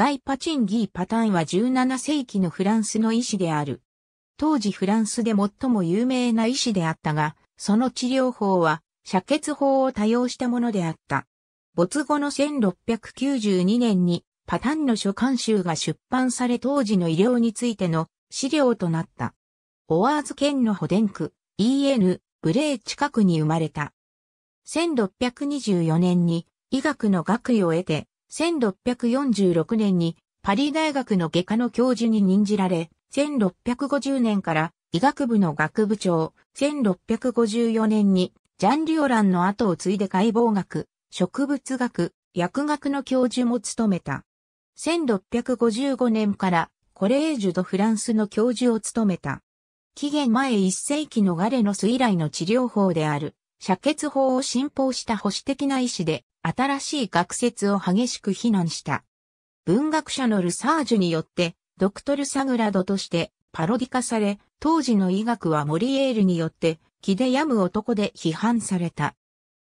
ガイ・パチンギー・パタンは17世紀のフランスの医師である。当時フランスで最も有名な医師であったが、その治療法は、射血法を多用したものであった。没後の1692年に、パタンの書簡集が出版され当時の医療についての資料となった。オワーズ県の保伝区、EN、ブレー近くに生まれた。1624年に医学の学位を得て、1646年にパリ大学の外科の教授に任じられ、1650年から医学部の学部長、1654年にジャン・リオランの後を継いで解剖学、植物学、薬学の教授も務めた。1655年からコレージュ・ド・フランスの教授を務めた。紀元前1世紀のガレノス以来の治療法である。社血法を信奉した保守的な意志で、新しい学説を激しく非難した。文学者のルサージュによって、ドクトル・サグラドとしてパロディ化され、当時の医学はモリエールによって、気で病む男で批判された。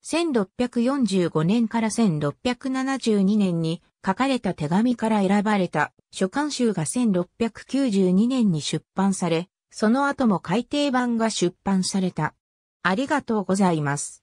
1645年から1672年に書かれた手紙から選ばれた書簡集が1692年に出版され、その後も改訂版が出版された。ありがとうございます。